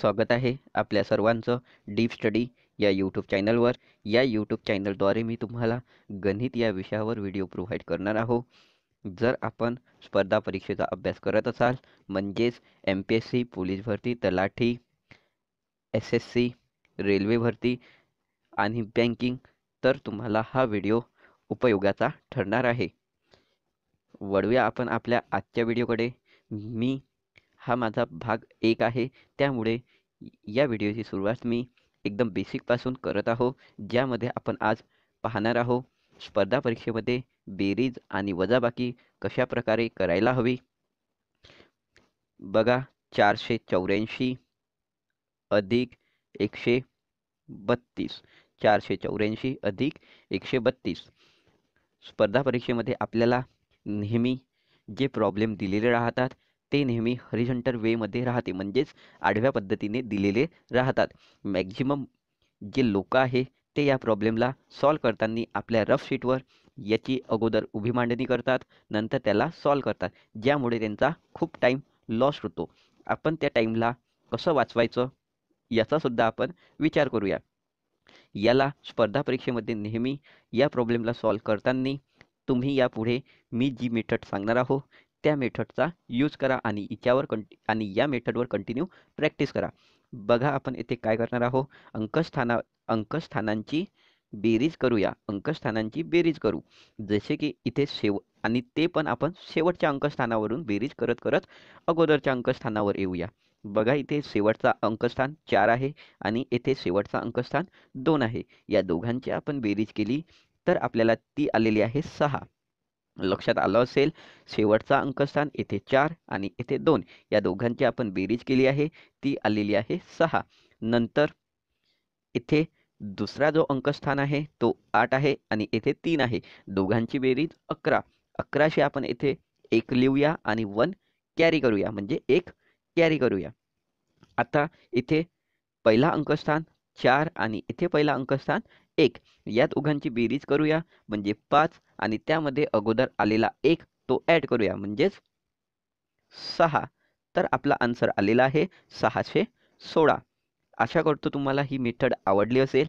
स्वागत आहे आपल्या सर्वांचं डीप स्टडी या यूट्यूब चॅनलवर या यूट्यूब चॅनलद्वारे मी तुम्हाला गणित या विषयावर व्हिडिओ प्रोव्हाइड करणार आहो जर आपण स्पर्धा परीक्षेचा अभ्यास करत असाल म्हणजेच M P S C police भरती तलाठी एस एस सी रेल्वे भरती आणि बँकिंग तर तुम्हाला हा व्हिडिओ उपयोगाचा ठरणार आहे वळूया आपण आपल्या आजच्या व्हिडिओकडे मी हा माझा भाग एक आहे त्यामुळे या व्हिडिओची सुरुवात मी एकदम बेसिकपासून करत आहो ज्यामध्ये आपण आज पाहणार आहो स्पर्धा परीक्षेमध्ये बेरीज आणि वजाबाकी कशाप्रकारे करायला हवी बघा चारशे चौऱ्याऐंशी अधिक एकशे बत्तीस चारशे चौऱ्याऐंशी अधिक एकशे बत्तीस स्पर्धा परीक्षेमध्ये आपल्याला नेहमी जे प्रॉब्लेम दिलेले राहतात ते नेहमी हरिझंटर वेमध्ये राहते म्हणजेच आडव्या पद्धतीने दिलेले राहतात मॅक्झिमम जे लोक आहे ते या प्रॉब्लेमला सॉल्व करताना आपल्या रफ शीटवर याची अगोदर उभी मांडणी करतात नंतर त्याला सॉल्व करतात ज्यामुळे त्यांचा खूप टाईम लॉस होतो आपण त्या टाईमला कसं वाचवायचं याचासुद्धा आपण विचार करूया याला स्पर्धा परीक्षेमध्ये नेहमी या प्रॉब्लेमला सॉल्व करताना तुम्ही यापुढे मी जी मेथड सांगणार आहो त्या मेथडचा यूज करा आणि याच्यावर कंटि आणि या मेथडवर कंटिन्यू प्रॅक्टिस करा बघा आपण येथे काय करणार आहोत अंकस्थाना अंकस्थानांची बेरीज करूया अंकस्थानांची बेरीज करू जसे की इथे शेव आणि ते पण आपण शेवटच्या अंकस्थानावरून बेरीज करत करत अगोदरच्या अंकस्थानावर येऊया बघा इथे शेवटचा अंकस्थान चार आहे आणि येथे शेवटचा अंकस्थान दोन आहे या दोघांची आपण बेरीज केली तर आपल्याला ती आलेली आहे सहा लक्षात आलं असेल शेवटचा अंकस्थान येथे चार आणि येथे दोन या दोघांची आपण बेरीज केली आहे ती आलेली आहे सहा नंतर इथे दुसरा जो अंकस्थान आहे तो आठ आहे आणि येथे तीन आहे दोघांची बेरीज अकरा अकराशे आपण येथे एक लिहूया आणि वन कॅरी करूया म्हणजे एक कॅरी करूया आता इथे पहिला अंकस्थान चार आणि इथे पहिला अंकस्थान एक या दोघांची बेरीज करूया म्हणजे पाच आणि त्यामध्ये अगोदर आलेला एक तो ॲड करूया म्हणजेच सहा तर आपला आन्सर आलेला आहे सहाशे सोळा आशा करतो तुम्हाला ही मेथड आवडली असेल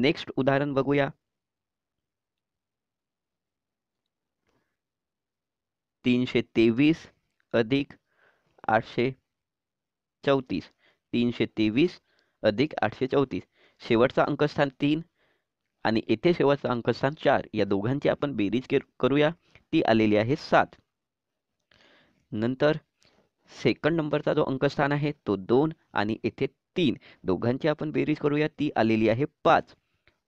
नेक्स्ट उदाहरण बघूया तीनशे तेवीस अधिक आठशे चौतीस तीनशे तेवीस अधिक आठशे चौतीस शेवटचा अंकस्थान तीन आणि येथे शेवटचा अंक स्थान चार या दोघांची आपण बेरीज करूया ती आलेली आहे सात नंतर सेकंड नंबरचा जो अंकस्थान आहे तो दोन आणि येथे तीन दोघांची आपण बेरीज करूया ती आलेली आहे पाच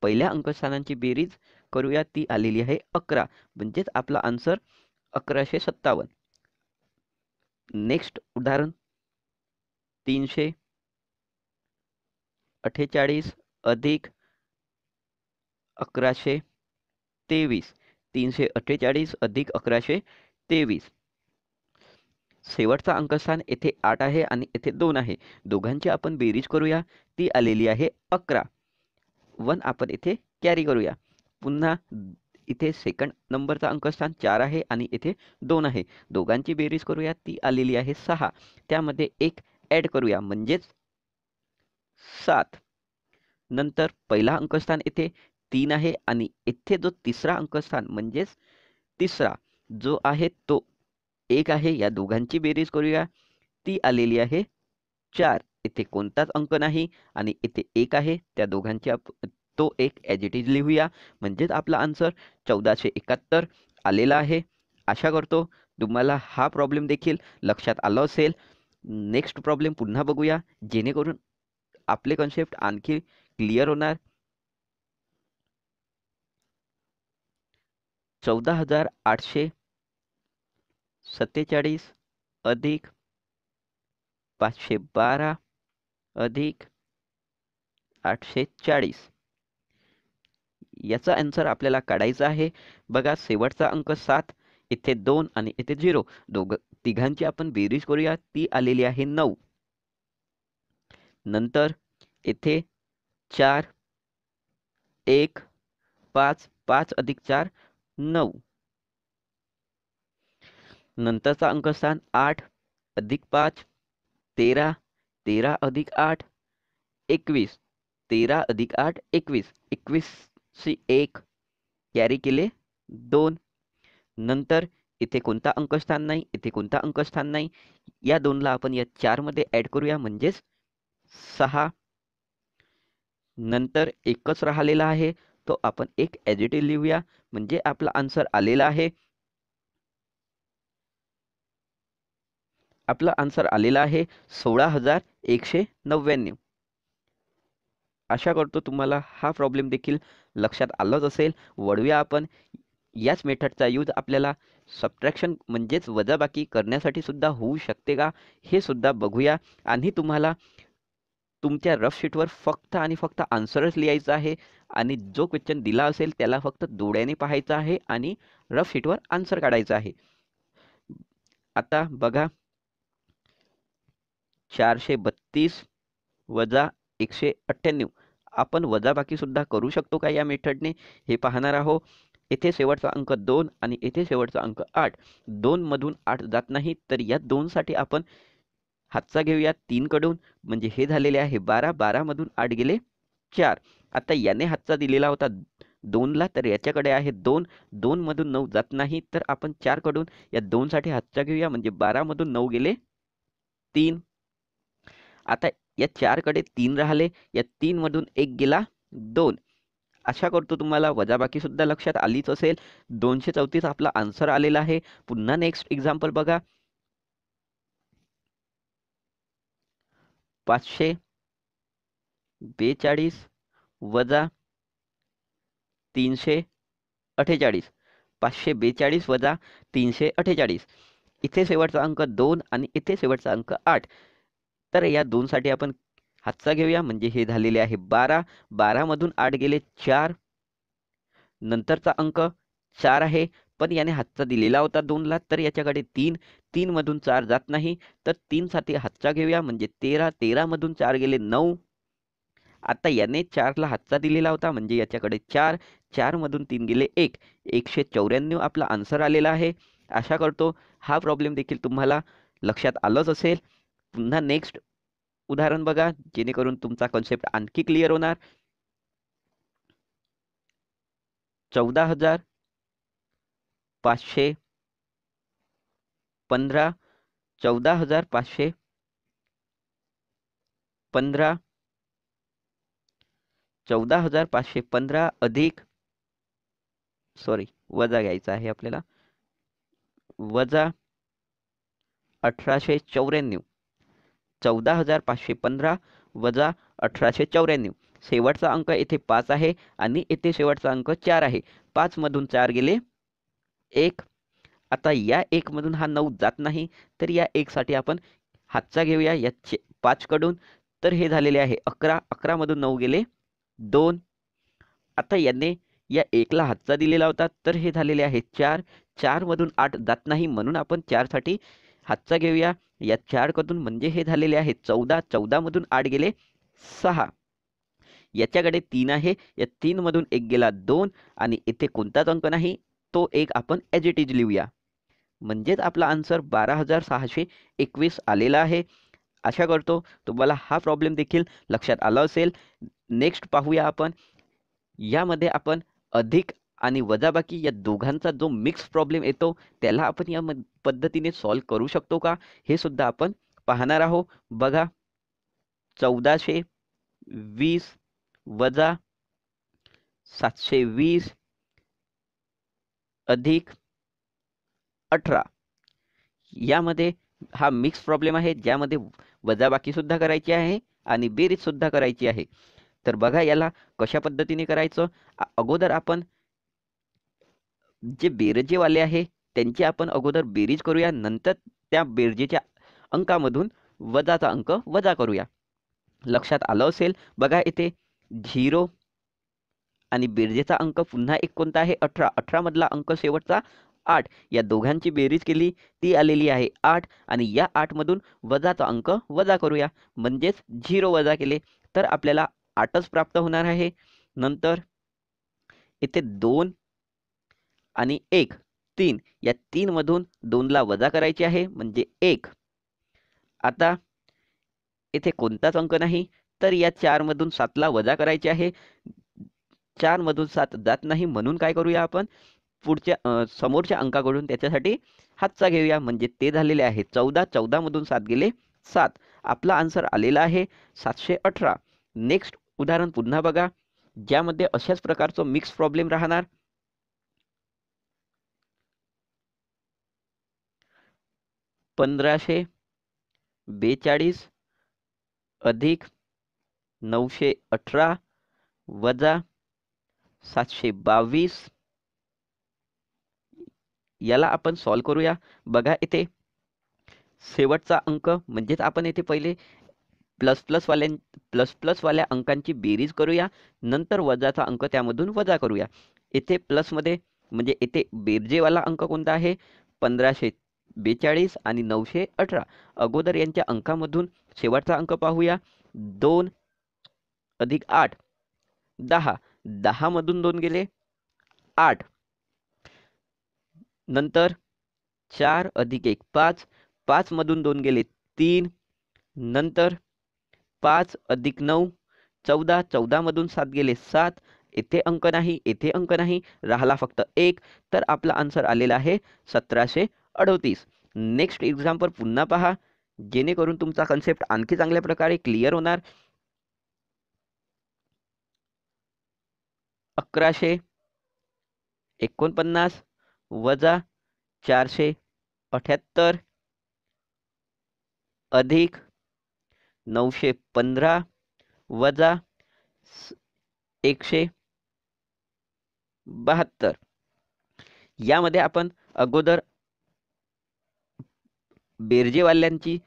पहिल्या अंकस्थानांची बेरीज करूया ती आलेली आहे अकरा म्हणजेच आपला आन्सर अकराशे सत्तावन्न नेक्स्ट उदाहरण तीनशे अठ्ठेचाळीस अधिक अकराशे तेवीस तीनशे अठ्ठेचाळीस अधिक अकराशे तेवीस शेवटचा अंकस्थान येथे आठ आहे आणि येथे दोन आहे दोघांची आपण बेरीज करूया ती आलेली आहे अकरा वन आपण इथे कॅरी करूया पुन्हा इथे सेकंड नंबरचा अंकस्थान चार आहे आणि इथे दोन आहे दोघांची बेरीज करूया ती आलेली आहे सहा त्यामध्ये एक ॲड करूया म्हणजेच सात नंतर पहिला अंकस्थान येथे तीन आहे आणि इथे जो तिसरा अंकस्थान म्हणजेच तिसरा जो आहे तो एक आहे या दोघांची बेरीज करूया ती आलेली आहे चार इथे कोणताच अंक नाही आणि इथे एक आहे त्या दोघांची तो एक ॲज इट लिहूया म्हणजेच आपला आन्सर चौदाशे एकाहत्तर आलेला आहे आशा करतो तुम्हाला हा प्रॉब्लेम देखील लक्षात आला असेल नेक्स्ट प्रॉब्लेम पुन्हा बघूया जेणेकरून आपले कॉन्सेप्ट आणखी क्लिअर होणार चौदा हजार आठशे सत्तेचाळीस अधिक पाचशे बारा अधिक आठशे चाळीस याचा आन्सर आपल्याला काढायचा आहे बघा शेवटचा अंक सात इथे दोन आणि इथे झिरो दोघ तिघांची आपण बेरीज करूया ती आलेली आहे नऊ नंतर इथे चार एक पाच पाच अधिक चार नऊ नंतरचा अंक स्थान आठ अधिक पाच तेरा तेरा अधिक आठ एकवीस तेरा अधिक आठ एकवीस एकवीसशी एक कॅरी केले दोन नंतर इथे कोणता अंकस्थान नाही इथे कोणता अंकस्थान नाही या दोनला आपण या चारमध्ये ॲड करूया म्हणजेच सहा नंतर एकच राहिलेला आहे तो आपण एक ॲजिटिव्ह लिहूया म्हणजे आपला आन्सर आलेला आहे आपला आन्सर आलेला आहे सोळा हजार एकशे नव्याण्णव आशा करतो तुम्हाला हा प्रॉब्लेम देखील लक्षात आलाच असेल वळूया आपण याच मेथडचा यूज आपल्याला सबट्रॅक्शन म्हणजेच वजाबाकी करण्यासाठी सुद्धा होऊ शकते का हे सुद्धा बघूया आणि तुम्हाला तुमच्या रफ शीटवर फक्त आणि फक्त आन्सरच लिहायचं आहे आणि जो क्वेश्चन दिला असेल त्याला फक्त डोळ्याने पाहायचा आहे आणि रफ शीटवर आन्सर काढायचा आहे आता बघा चारशे बत्तीस वजा एकशे अठ्ठ्याण्णव आपण सुद्धा करू शकतो का या मेथडने हे पाहणार आहोत येथे शेवटचा अंक दोन आणि येथे शेवटचा अंक आठ मधून आठ जात नाही तर या दोनसाठी आपण हातचा घेऊया कडून म्हणजे हे झालेले आहे बारा मधून आठ गेले चार आता याने हातचा दिलेला होता दोनला तर याच्याकडे आहे दोन दोनमधून नऊ जात नाही तर आपण चारकडून या दोनसाठी हातचा घेऊया म्हणजे बारामधून नऊ गेले तीन आता या चारकडे तीन राहिले या तीनमधून एक गेला दोन आशा करतो तुम्हाला वजाबाकीसुद्धा लक्षात आलीच असेल दोनशे चौतीस आपला आन्सर आलेला आहे पुन्हा नेक्स्ट एक्झाम्पल बघा पाचशे बेचाळीस वजा तीनशे अठ्ठेचाळीस पाचशे बेचाळीस वजा तीनशे अठ्ठेचाळीस इथे शेवटचा अंक दोन आणि इथे शेवटचा अंक आठ तर या दोनसाठी आपण हातचा घेऊया म्हणजे हे झालेले आहे बारा बारामधून आठ गेले चार नंतरचा अंक चार आहे पण याने हातचा दिलेला होता दोनला तर याच्याकडे तीन तीनमधून चार जात नाही तर तीनसाठी हातचा घेऊया म्हणजे तेरा तेरामधून चार गेले नऊ आता याने चारला हातचा दिलेला होता म्हणजे याच्याकडे चार चारमधून तीन गेले एक एकशे चौऱ्याण्णव आपला आन्सर आलेला आहे आशा करतो हा प्रॉब्लेम देखील तुम्हाला लक्षात आलंच असेल पुन्हा नेक्स्ट उदाहरण बघा जेणेकरून तुमचा कॉन्सेप्ट आणखी क्लिअर होणार चौदा हजार पाचशे पंधरा चौदा हजार पाचशे पंधरा चौदा हजार पाचशे पंधरा अधिक सॉरी वजा घ्यायचा आहे आपल्याला वजा अठराशे चौऱ्याण्णव चौदा हजार पाचशे पंधरा वजा अठराशे चौऱ्याण्णव शेवटचा अंक येथे पाच आहे आणि येथे शेवटचा अंक चार आहे पाचमधून चार गेले एक आता या एकमधून हा नऊ जात नाही तर या एकसाठी आपण हातचा घेऊया या पाचकडून तर हे झालेले आहे अकरा अकरामधून नऊ गेले दोन आता यांनी या एकला हातचा दिलेला होता तर हे झालेले आहे चार मधून आठ जात नाही म्हणून आपण साठी हातचा घेऊया या चारकडून म्हणजे हे झालेले आहे चौदा मधून आठ गेले सहा याच्याकडे तीन आहे या मधून एक गेला दोन आणि इथे कोणताच अंक नाही तो एक आपण एज इट इज लिहूया म्हणजेच आपला आन्सर बारा हजार सहाशे एकवीस आलेला आहे आशा करतो तुम्हाला हा प्रॉब्लेम देखील लक्षात आला असेल नेक्स्ट पाहूया आपण यामध्ये आपण अधिक आणि वजाबाकी या दोघांचा जो मिक्स प्रॉब्लेम येतो त्याला आपण या पद्धतीने सॉल्व करू शकतो का हे सुद्धा आपण पाहणार आहोत बघा चौदाशे वीस वजा सातशे वीस अधिक अठरा यामध्ये हा मिक्स प्रॉब्लेम आहे ज्यामध्ये वजाबाकीसुद्धा करायची आहे आणि बेरीजसुद्धा करायची आहे तर बघा याला कशा पद्धतीने करायचं अगोदर आपण जे बेरजेवाले आहे त्यांची आपण अगोदर बेरीज करूया नंतर त्या बेरजेच्या अंकामधून वजाचा अंक वजा करूया लक्षात आलं असेल बघा इथे झिरो आणि बेरजेचा अंक पुन्हा एक कोणता आहे अठरा मधला अंक शेवटचा आठ या दोघांची बेरीज केली ती आलेली आहे आठ आणि या आठमधून वजाचा अंक वजा करूया म्हणजेच झिरो वजा केले तर आपल्याला आठच प्राप्त होणार आहे नंतर इथे दोन आणि एक तीन या तीनमधून दोनला वजा करायची आहे म्हणजे एक आता इथे कोणताच अंक नाही तर या चारमधून सातला वजा करायची आहे चारमधून सात जात नाही म्हणून काय करूया आपण पुढच्या समोरच्या अंकाकडून त्याच्यासाठी हातचा घेऊया म्हणजे ते झालेले आहे चौदा चौदामधून सात गेले सात आपला आन्सर आलेला आहे सातशे अठरा नेक्स्ट उदाहरण पुन्हा बघा ज्यामध्ये अशाच प्रकारचं मिक्स प्रॉब्लेम राहणार पंधराशे बेचाळीस अधिक नऊशे अठरा वजा सातशे बावीस याला आपण सॉल्व करूया बघा इथे शेवटचा अंक म्हणजेच आपण येथे पहिले प्लस प्लस प्लसवाल्यां प्लस प्लस प्लसवाल्या अंकांची बेरीज करूया नंतर वजाचा अंक त्यामधून वजा करूया येथे प्लसमध्ये म्हणजे येथे बेरजेवाला अंक कोणता आहे पंधराशे बेचाळीस आणि नऊशे अठरा अगोदर यांच्या अंकामधून शेवटचा अंक पाहूया दोन अधिक आठ दहा दहामधून दोन गेले आठ नंतर चार अधिक एक पाच पाचमधून दोन गेले तीन नंतर पाच अधिक नऊ चौदा चौदामधून सात गेले सात येथे अंक नाही येथे अंक नाही राहिला फक्त एक तर आपला आन्सर आलेला आहे सतराशे अडतीस नेक्स्ट एक्झाम्पल पुन्हा पहा जेणेकरून तुमचा कन्सेप्ट आणखी चांगल्या प्रकारे क्लिअर होणार अकराशे एकोणपन्नास वजा चारशे अठ्याहत्तर अधिक नऊशे पंधरा वजा एकशे बहात्तर यामध्ये आपण अगोदर बेरजेवाल्यांची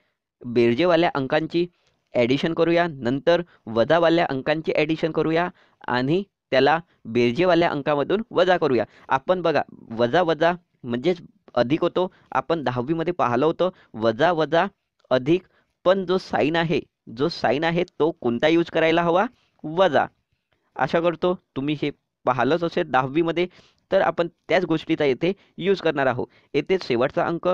बेरजेवाल्या अंकांची ॲडिशन करूया नंतर वजावाल्या अंकांची ॲडिशन करूया आणि त्याला बेरजेवाल्या अंकामधून वजा करूया आपण बघा वजा वजा म्हणजेच अधिक होतो आपण दहावीमध्ये पाहिलं होतं वजा वजा अधिक पण जो साईन आहे जो साईन आहे तो कोणता यूज करायला हवा वजा आशा करतो तुम्ही हे पाहिलंच असेल दहावीमध्ये तर आपण त्याच गोष्टीचा येथे यूज करणार आहोत येथे शेवटचा अंक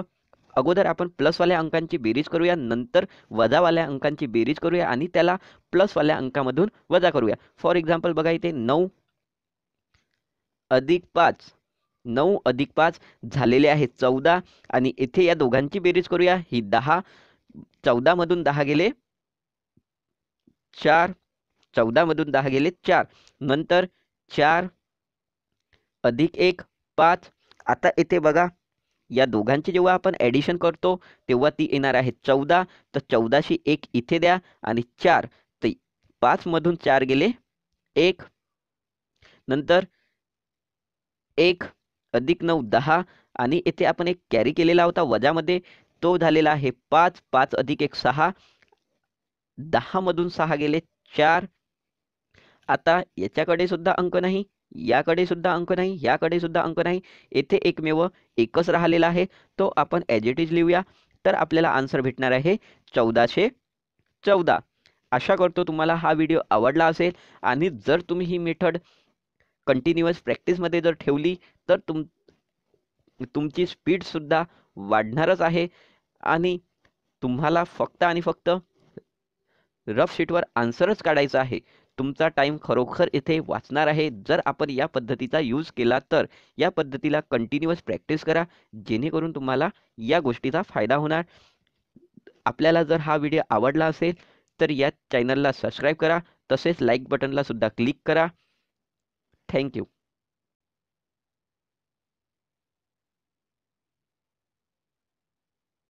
अगोदर आपण प्लसवाल्या अंकांची बेरीज करूया नंतर वजावाल्या अंकांची बेरीज करूया आणि त्याला प्लसवाल्या अंकामधून वजा करूया फॉर एक्झाम्पल बघा इथे नऊ अधिक पाच नऊ अधिक पाच झालेले आहे चौदा आणि येथे या दोघांची बेरीज करूया ही दहा चौदा मधून दहा गेले चार चौदा मधून दहा गेले चार नंतर चार अधिक एक पाच आता येथे बघा या दोघांची जेव्हा आपण ऍडिशन करतो तेव्हा ती येणार आहे चौदा तर चौदाशी एक इथे द्या आणि चार तर मधून चार गेले एक नंतर एक अधिक नऊ दहा आणि येथे आपण एक कॅरी केलेला होता वजामध्ये तो झालेला आहे पाच पाच अधिक एक सहा दहा मधून सहा गेले चार आता याच्याकडे सुद्धा अंक नाही याकडे सुद्धा अंक नाही याकडे सुद्धा अंक नाही येथे एकमेव एकच राहिलेला आहे तो आपण एज इट इज लिहूया तर आपल्याला आन्सर भेटणार आहे चौदाशे चौदा आशा करतो तुम्हाला हा व्हिडिओ आवडला असेल आणि जर तुम्ही ही मेथड कंटिन्युअस प्रॅक्टिसमध्ये जर ठेवली तर तुम तुमची स्पीडसुद्धा वाढणारच आहे आणि तुम्हाला फक्त आणि फक्त रफ शीटवर आन्सरच काढायचा आहे तुमचा टाईम खरोखर इथे वाचणार आहे जर आपण या पद्धतीचा यूज केला तर या पद्धतीला कंटिन्युअस प्रॅक्टिस करा जेणेकरून तुम्हाला या गोष्टीचा फायदा होणार आपल्याला जर हा व्हिडिओ आवडला असेल तर या चॅनलला सबस्क्राईब करा तसेच लाईक बटनला सुद्धा क्लिक करा थँक्यू